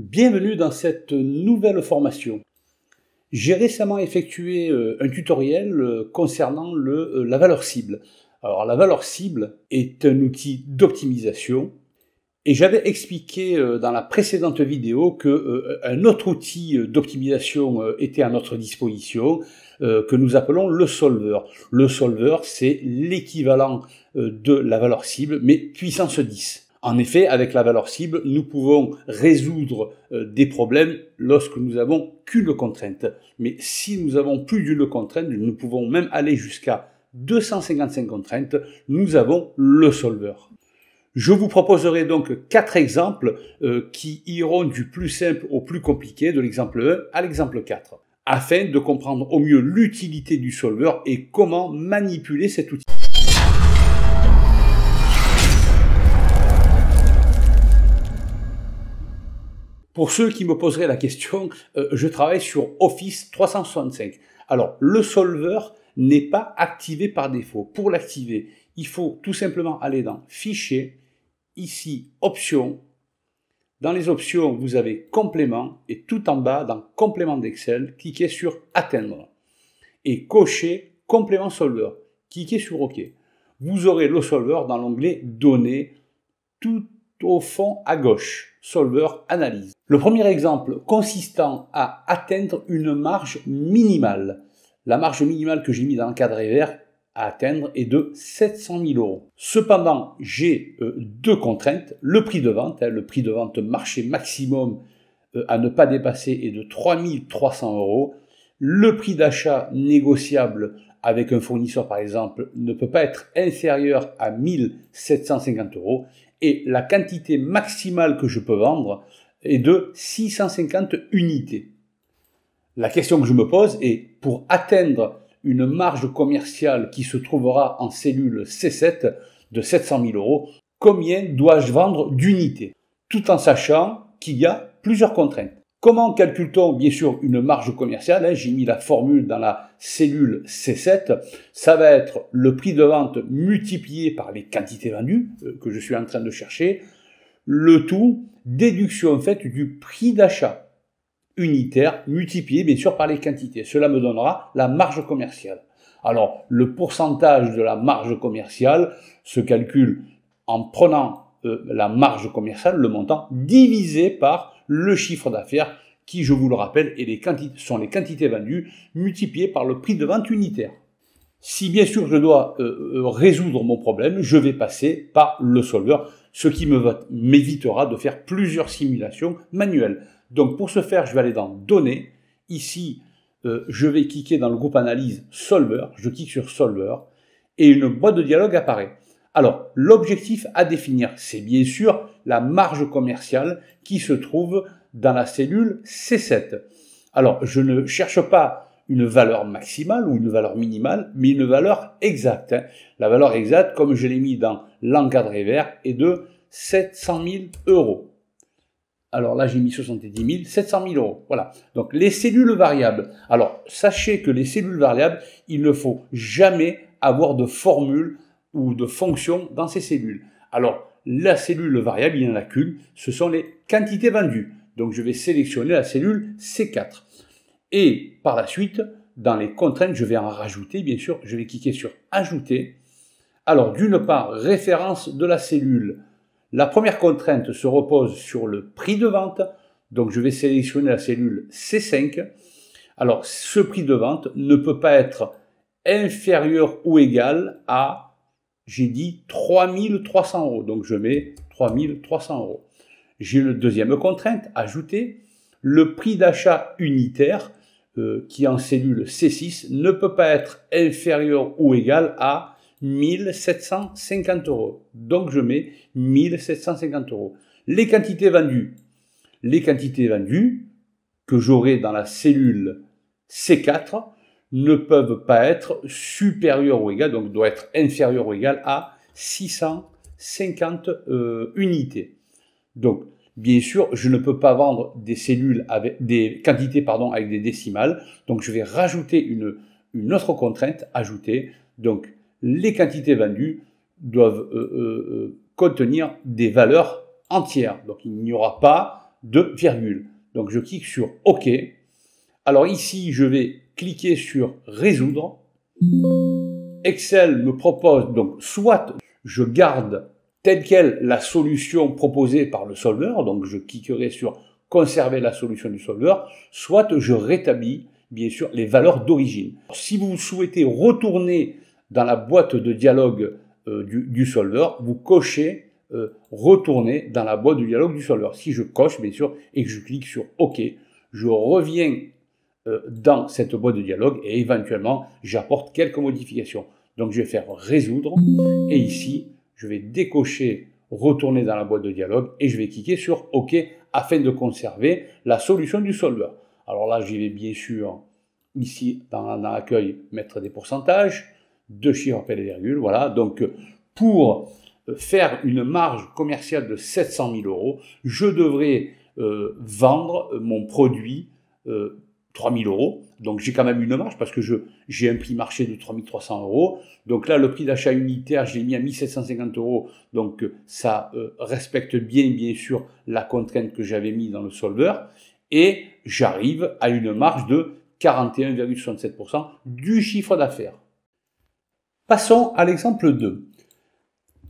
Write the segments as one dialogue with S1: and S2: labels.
S1: Bienvenue dans cette nouvelle formation. J'ai récemment effectué euh, un tutoriel euh, concernant le, euh, la valeur cible. Alors la valeur cible est un outil d'optimisation et j'avais expliqué dans la précédente vidéo que autre outil d'optimisation était à notre disposition que nous appelons le solver. Le solver c'est l'équivalent de la valeur cible mais puissance 10. En effet, avec la valeur cible, nous pouvons résoudre euh, des problèmes lorsque nous avons qu'une contrainte. Mais si nous avons plus d'une contrainte, nous pouvons même aller jusqu'à 255 contraintes, nous avons le solver. Je vous proposerai donc quatre exemples euh, qui iront du plus simple au plus compliqué, de l'exemple 1 à l'exemple 4, afin de comprendre au mieux l'utilité du solver et comment manipuler cet outil. Pour ceux qui me poseraient la question, euh, je travaille sur Office 365. Alors, le solver n'est pas activé par défaut. Pour l'activer, il faut tout simplement aller dans Fichier, ici Options. Dans les options, vous avez Complément et tout en bas, dans Complément d'Excel, cliquez sur Atteindre et cochez Complément Solver. Cliquez sur OK. Vous aurez le solver dans l'onglet Données. Tout au fond à gauche. Solver analyse. Le premier exemple consistant à atteindre une marge minimale. La marge minimale que j'ai mis dans le cadre vert à atteindre est de 700 000 euros. Cependant, j'ai euh, deux contraintes. Le prix de vente, hein, le prix de vente marché maximum euh, à ne pas dépasser est de 3 300 euros. Le prix d'achat négociable avec un fournisseur, par exemple, ne peut pas être inférieur à 1750 euros et la quantité maximale que je peux vendre est de 650 unités. La question que je me pose est pour atteindre une marge commerciale qui se trouvera en cellule C7 de 700 000 euros, combien dois-je vendre d'unités Tout en sachant qu'il y a plusieurs contraintes. Comment calcule-t-on bien sûr une marge commerciale hein, J'ai mis la formule dans la cellule C7. Ça va être le prix de vente multiplié par les quantités vendues euh, que je suis en train de chercher. Le tout, déduction en faite du prix d'achat unitaire multiplié bien sûr par les quantités. Cela me donnera la marge commerciale. Alors le pourcentage de la marge commerciale se calcule en prenant euh, la marge commerciale, le montant, divisé par le chiffre d'affaires qui, je vous le rappelle, les sont les quantités vendues multipliées par le prix de vente unitaire. Si bien sûr je dois euh, euh, résoudre mon problème, je vais passer par le solver, ce qui m'évitera de faire plusieurs simulations manuelles. Donc pour ce faire, je vais aller dans Données. Ici, euh, je vais cliquer dans le groupe Analyse Solver. Je clique sur Solver et une boîte de dialogue apparaît. Alors, l'objectif à définir, c'est bien sûr la marge commerciale qui se trouve dans la cellule C7. Alors, je ne cherche pas une valeur maximale ou une valeur minimale, mais une valeur exacte. Hein. La valeur exacte, comme je l'ai mis dans l'encadré vert, est de 700 000 euros. Alors là, j'ai mis 70 000, 700 000 euros. Voilà. Donc les cellules variables. Alors sachez que les cellules variables, il ne faut jamais avoir de formule ou de fonctions dans ces cellules. Alors, la cellule variable, il en a qu'une, ce sont les quantités vendues. Donc, je vais sélectionner la cellule C4. Et par la suite, dans les contraintes, je vais en rajouter, bien sûr, je vais cliquer sur Ajouter. Alors, d'une part, référence de la cellule. La première contrainte se repose sur le prix de vente. Donc, je vais sélectionner la cellule C5. Alors, ce prix de vente ne peut pas être inférieur ou égal à j'ai dit 3300 euros. Donc je mets 3300 euros. J'ai une deuxième contrainte, ajouter le prix d'achat unitaire euh, qui qui en cellule C6 ne peut pas être inférieur ou égal à 1750 euros. Donc je mets 1750 euros. Les quantités vendues. Les quantités vendues que j'aurai dans la cellule C4 ne peuvent pas être supérieurs ou égales, donc doit être inférieur ou égal à 650 euh, unités. Donc, bien sûr, je ne peux pas vendre des cellules avec des quantités pardon avec des décimales, donc je vais rajouter une, autre contrainte ajouter, Donc, les quantités vendues doivent euh, euh, contenir des valeurs entières. Donc, il n'y aura pas de virgule. Donc, je clique sur OK. Alors ici, je vais cliquez sur résoudre. Excel me propose donc soit je garde telle quelle la solution proposée par le solveur, donc je cliquerai sur conserver la solution du solveur, soit je rétablis bien sûr les valeurs d'origine. Si vous souhaitez retourner dans la boîte de dialogue euh, du, du, solveur, vous cochez euh, retourner dans la boîte de dialogue du solveur. Si je coche bien sûr et que je clique sur OK, je reviens euh, dans cette boîte de dialogue et éventuellement j'apporte quelques modifications. Donc je vais faire résoudre et ici je vais décocher retourner dans la boîte de dialogue et je vais cliquer sur OK afin de conserver la solution du solver. Alors là, j'y vais bien sûr ici dans, l'accueil mettre des pourcentages, deux chiffres après et virgule, voilà. Donc pour euh, faire une marge commerciale de 700 000 euros, je devrais euh, vendre mon produit 3000 euros. Donc j'ai quand même une marge parce que je, j'ai un prix marché de 3300 euros. Donc là, le prix d'achat unitaire, j'ai mis à 1750 euros. Donc euh, ça euh, respecte bien, bien sûr, la contrainte que j'avais mise dans le solver, Et j'arrive à une marge de 41,67% du chiffre d'affaires. Passons à l'exemple 2.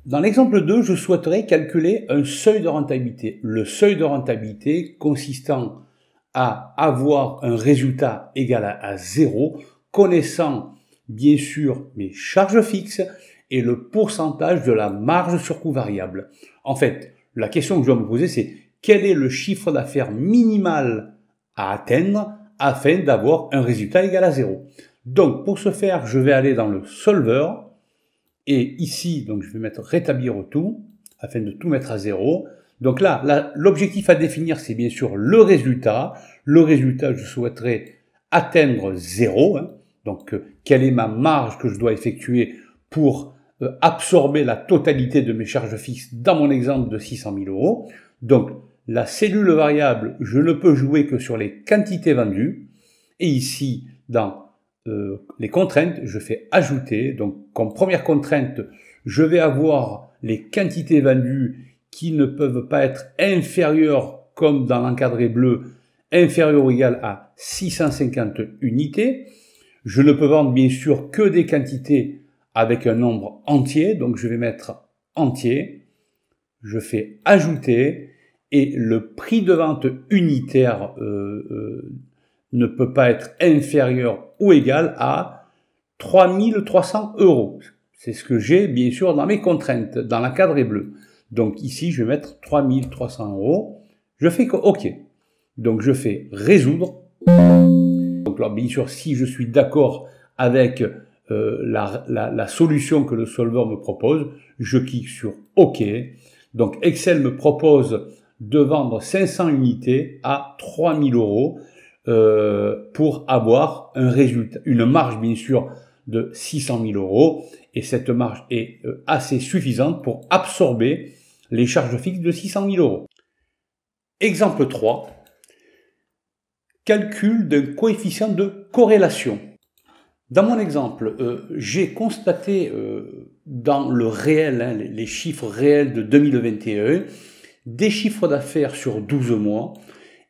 S1: Dans l'exemple 2, je souhaiterais calculer un seuil de rentabilité. Le seuil de rentabilité consistant à avoir un résultat égal à, 0 connaissant bien sûr mes charges fixes et le pourcentage de la marge sur coût variable. En fait, la question que je dois me poser, c'est quel est le chiffre d'affaires minimal à atteindre afin d'avoir un résultat égal à zéro. Donc, pour ce faire, je vais aller dans le solver et ici, donc, je vais mettre rétablir tout afin de tout mettre à zéro. Donc là, l'objectif à définir, c'est bien sûr le résultat. Le résultat, je souhaiterais atteindre zéro. Hein. Donc, euh, quelle est ma marge que je dois effectuer pour euh, absorber la totalité de mes charges fixes dans mon exemple de 600 000 euros Donc, la cellule variable, je ne peux jouer que sur les quantités vendues. Et ici, dans euh, les contraintes, je fais ajouter. Donc, comme première contrainte, je vais avoir les quantités vendues qui ne peuvent pas être inférieurs, comme dans l'encadré bleu, inférieur ou égal à 650 unités. Je ne peux vendre bien sûr que des quantités avec un nombre entier, donc je vais mettre entier, je fais ajouter, et le prix de vente unitaire euh, euh, ne peut pas être inférieur ou égal à 3300 euros. C'est ce que j'ai bien sûr dans mes contraintes, dans l'encadré bleu. Donc ici, je vais mettre 3300 euros. Je fais OK. Donc je fais résoudre. Donc là, bien sûr, si je suis d'accord avec euh, la, solution que le solver me propose, je clique sur OK. Donc Excel me propose de vendre 500 unités à 3000 euros euh, pour avoir un résultat, une marge bien sûr de 600 000 euros et cette marge est euh, assez suffisante pour absorber les charges fixes de 600 000 euros. Exemple 3. Calcul d'un coefficient de corrélation. Dans mon exemple, euh, j'ai constaté euh, dans le réel, hein, les chiffres réels de 2021, des chiffres d'affaires sur 12 mois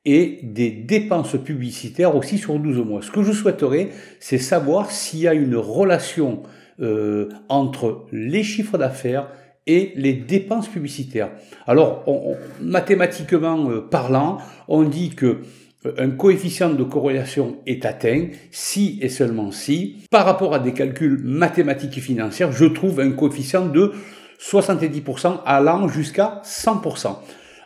S1: et des dépenses publicitaires aussi sur 12 mois. Ce que je souhaiterais, c'est savoir s'il y a une relation euh, entre les chiffres d'affaires et les dépenses publicitaires. Alors, mathématiquement euh, parlant, on dit que euh, un coefficient de corrélation est atteint si et seulement si, par rapport à des calculs mathématiques et financiers, je trouve un coefficient de 70% allant jusqu'à 100%.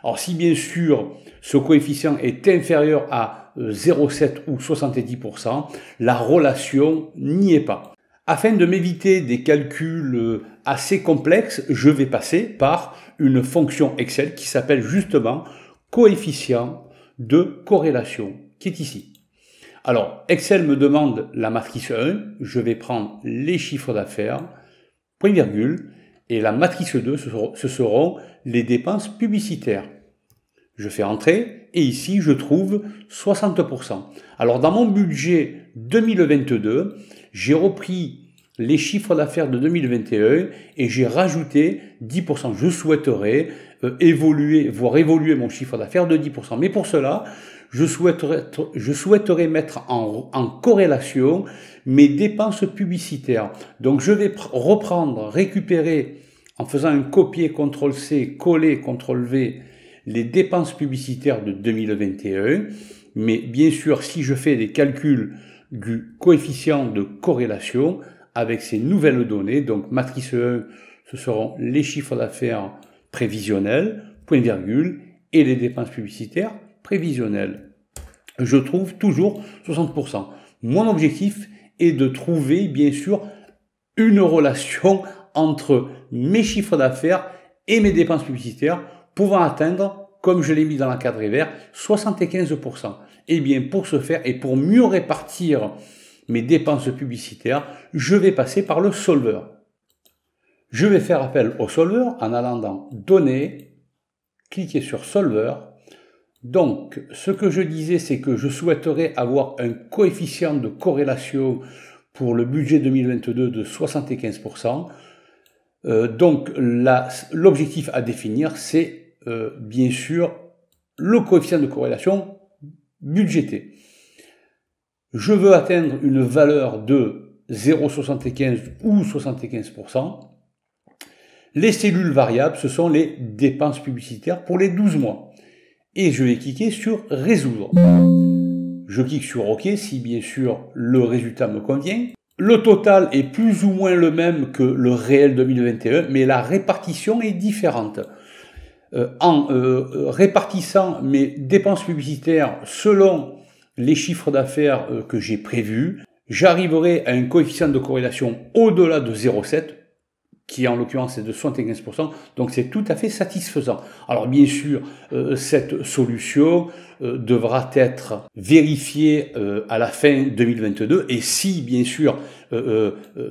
S1: Alors si bien sûr ce coefficient est inférieur à 0,7 euh, ou 70%, la relation n'y est pas. Afin de m'éviter des calculs euh, assez complexes, je vais passer par une fonction Excel qui s'appelle justement coefficient de corrélation, qui est ici. Alors, Excel me demande la matrice 1, je vais prendre les chiffres d'affaires, point virgule, et la matrice 2, ce seront les dépenses publicitaires. Je fais entrer et ici je trouve 60%. Alors dans mon budget 2022, j'ai repris les chiffres d'affaires de 2021 et j'ai rajouté 10%. Je souhaiterais euh, évoluer, voire évoluer mon chiffre d'affaires de 10%. Mais pour cela, je souhaiterais, je souhaiterais mettre en, en, corrélation mes dépenses publicitaires. Donc je vais reprendre, récupérer en faisant un copier contrôle c coller contrôle v les dépenses publicitaires de 2021. Mais bien sûr, si je fais des calculs du coefficient de corrélation avec ces nouvelles données. Donc matrice 1, ce seront les chiffres d'affaires prévisionnels, point virgule, et les dépenses publicitaires prévisionnelles. Je trouve toujours 60%. Mon objectif est de trouver, bien sûr, une relation entre mes chiffres d'affaires et mes dépenses publicitaires, pouvant atteindre, comme je l'ai mis dans la cadre vert, 75%. Eh bien, pour ce faire et pour mieux répartir mes dépenses publicitaires, je vais passer par le solver. Je vais faire appel au solver en allant dans Données, cliquer sur Solver ». Donc, ce que je disais, c'est que je souhaiterais avoir un coefficient de corrélation pour le budget 2022 de 75%. Euh, donc, l'objectif à définir, c'est euh, bien sûr le coefficient de corrélation budgété. Je veux atteindre une valeur de 0,75 ou 75%. Les cellules variables, ce sont les dépenses publicitaires pour les 12 mois. Et je vais cliquer sur Résoudre. Je clique sur OK si bien sûr le résultat me convient. Le total est plus ou moins le même que le réel 2021, mais la répartition est différente. Euh, en euh, euh, répartissant mes dépenses publicitaires selon les chiffres d'affaires que j'ai prévus, j'arriverai à un coefficient de corrélation au-delà de 0,7, qui en l'occurrence est de 75%, donc c'est tout à fait satisfaisant. Alors bien sûr, cette solution devra être vérifiée à la fin 2022, et si bien sûr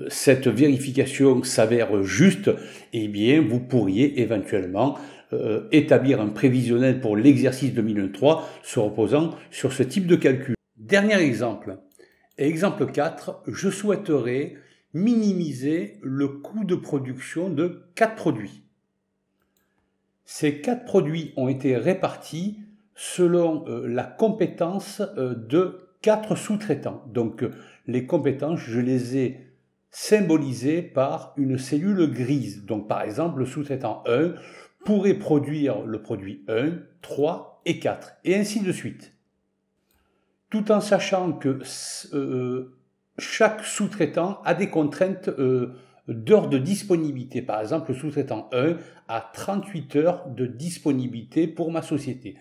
S1: cette vérification s'avère juste, eh bien vous pourriez éventuellement euh, établir un prévisionnel pour l'exercice 2023 se reposant sur ce type de calcul. Dernier exemple. Exemple 4, je souhaiterais minimiser le coût de production de 4 produits. Ces 4 produits ont été répartis selon euh, la compétence euh, de 4 sous-traitants. Donc les compétences, je les ai symbolisées par une cellule grise. Donc par exemple, le sous-traitant 1, pourrait produire le produit 1, 3 et 4, et ainsi de suite. Tout en sachant que euh, euh, chaque sous-traitant a des contraintes euh, d'heures de disponibilité. Par exemple, le sous-traitant 1 a 38 heures de disponibilité pour ma société,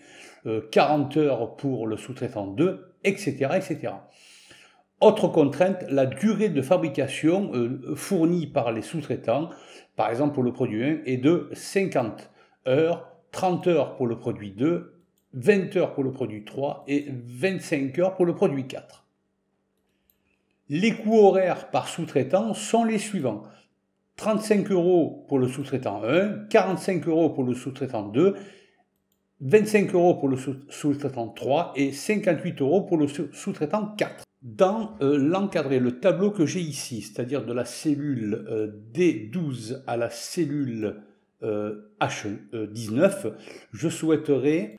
S1: 40 heures pour le sous-traitant 2, etc. etc. Autre contrainte, la durée de fabrication fournie par les sous-traitants, par exemple pour le produit 1, est de 50 heures, 30 heures pour le produit 2, 20 heures pour le produit 3 et 25 heures pour le produit 4. Les coûts horaires par sous-traitant sont les suivants. 35 euros pour le sous-traitant 1, 45 euros pour le sous-traitant 2, 25 euros pour le sous-traitant 3 et 58 euros pour le sous-traitant 4. Dans euh, l'encadré, le tableau que j'ai ici, c'est-à-dire de la cellule euh, D12 à la cellule H19, euh, je souhaiterais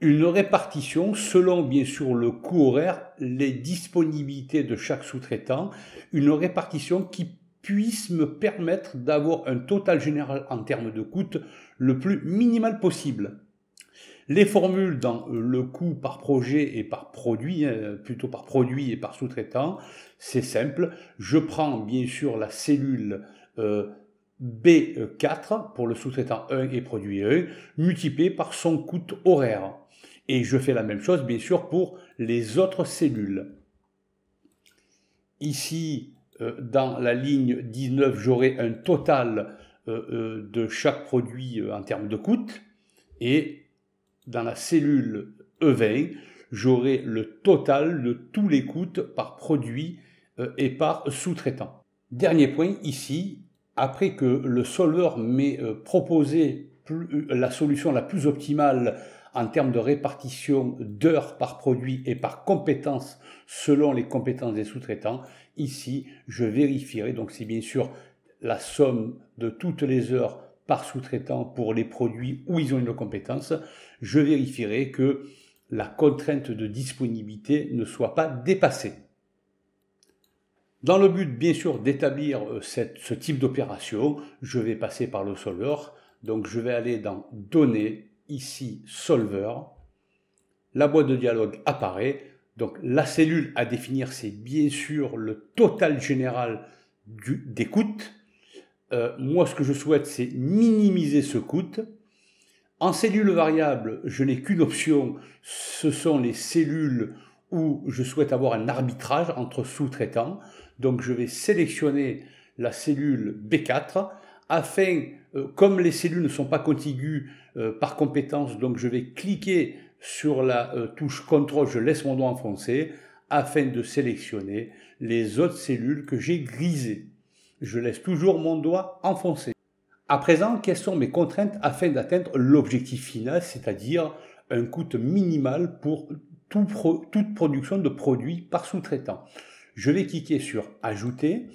S1: une répartition selon bien sûr le coût horaire, les disponibilités de chaque sous-traitant, une répartition qui puisse me permettre d'avoir un total général en termes de coûts le plus minimal possible. Les formules dans euh, le coût par projet et par produit, hein, plutôt par produit et par sous-traitant, c'est simple. Je prends bien sûr la cellule euh, B4 e pour le sous-traitant 1 e et produit 1 e, multiplié par son coût horaire. Et je fais la même chose bien sûr pour les autres cellules. Ici, euh, dans la ligne 19, j'aurai un total euh, euh, de chaque produit en termes de coût. Et dans la cellule E20, j'aurai le total de tous les coûts par produit et par sous-traitant. Dernier point, ici, après que le solver m'ait euh, proposé euh, la solution la plus optimale en termes de répartition d'heures par produit et par compétence selon les compétences des sous-traitants, ici, je vérifierai, donc c'est bien sûr la somme de toutes les heures par sous-traitant pour les produits où ils ont une compétence, je vérifierai que la contrainte de disponibilité ne soit pas dépassée. Dans le but, bien sûr, d'établir euh, ce type d'opération, je vais passer par le solver. Donc, je vais aller dans Données, ici, Solver. La boîte de dialogue apparaît. Donc, la cellule à définir, c'est bien sûr le total général des coûts. Euh, moi, ce que je souhaite, c'est minimiser ce coût. En cellule variable, je n'ai qu'une option, ce sont les cellules où je souhaite avoir un arbitrage entre sous-traitants. Donc je vais sélectionner la cellule B4 afin, euh, comme les cellules ne sont pas contiguës euh, par compétence, donc je vais cliquer sur la euh, touche CTRL, je laisse mon doigt enfoncé, afin de sélectionner les autres cellules que j'ai grisées. Je laisse toujours mon doigt enfoncé. À présent, quelles sont mes contraintes afin d'atteindre l'objectif final, c'est-à-dire un coût minimal pour toute production de produits par sous-traitant je vais cliquer sur Ajouter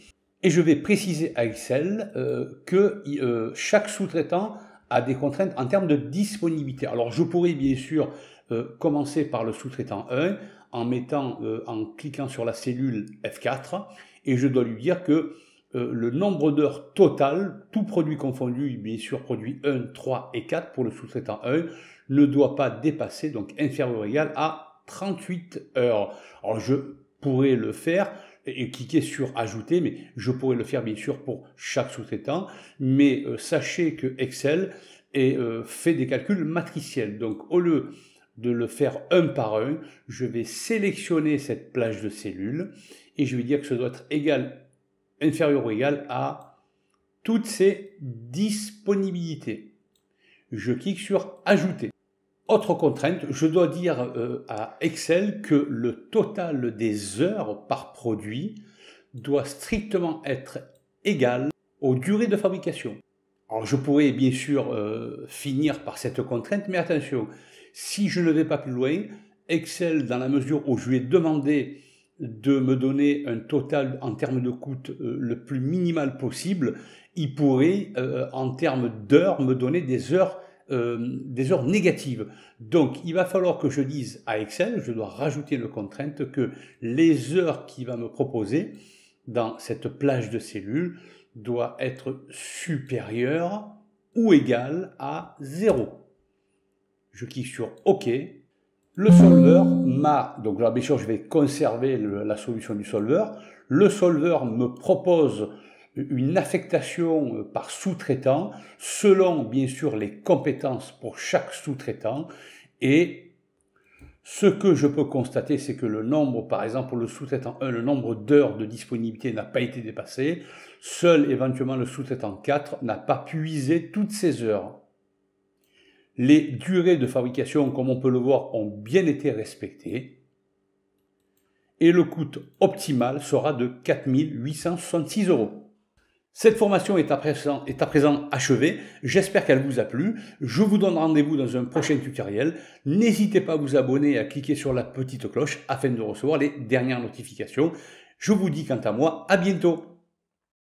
S1: et je vais préciser à Excel euh, que euh, chaque sous-traitant a des contraintes en termes de disponibilité. Alors je pourrais bien sûr euh, commencer par le sous-traitant 1 en mettant, en cliquant sur la cellule F4 et je dois lui dire que le nombre d'heures total, tout produit confondu, bien sûr produit 1, 3 et 4 pour le sous-traitant 1, ne doit pas dépasser, donc inférieur ou égal à 38 heures. Alors je pourrais le faire et cliquer sur ajouter, mais je pourrais le faire bien sûr pour chaque sous-traitant, mais euh, sachez que Excel euh, fait des calculs matriciels. Donc au lieu de le faire un par un, je vais sélectionner cette plage de cellules et je vais dire que ce doit être égal, inférieur ou égal à toutes ces disponibilités. Je clique sur ajouter. Autre contrainte, je dois dire euh, à Excel que le total des heures par produit doit strictement être égal aux durées de fabrication. Alors je pourrais bien sûr euh, finir par cette contrainte, mais attention, si je ne vais pas plus loin, Excel, dans la mesure où je lui ai demandé de me donner un total en termes de coût euh, le plus minimal possible, il pourrait, en termes d'heures, me donner des heures euh, des heures négatives. Donc il va falloir que je dise à Excel, je dois rajouter une contrainte que les heures qu'il va me proposer dans cette plage de cellules doit être supérieure ou égale à 0. Je clique sur OK. Le solver m'a, donc là bien sûr je vais conserver la solution du solver, le solver me propose une affectation euh, par sous-traitant selon bien sûr les compétences pour chaque sous-traitant et ce que je peux constater, c'est que le nombre, par exemple, pour le sous-traitant 1, le nombre d'heures de disponibilité n'a pas été dépassé. Seul éventuellement le sous-traitant 4 n'a pas puisé toutes ces heures. Les durées de fabrication, comme on peut le voir, ont bien été respectées. Et le coût optimal sera de 4866 euros. Cette formation est à présent, achevée. J'espère qu'elle vous a plu. Je vous donne rendez-vous dans un prochain tutoriel. N'hésitez pas à vous abonner et à cliquer sur la petite cloche afin de recevoir les dernières notifications. Je vous dis quant à moi, à bientôt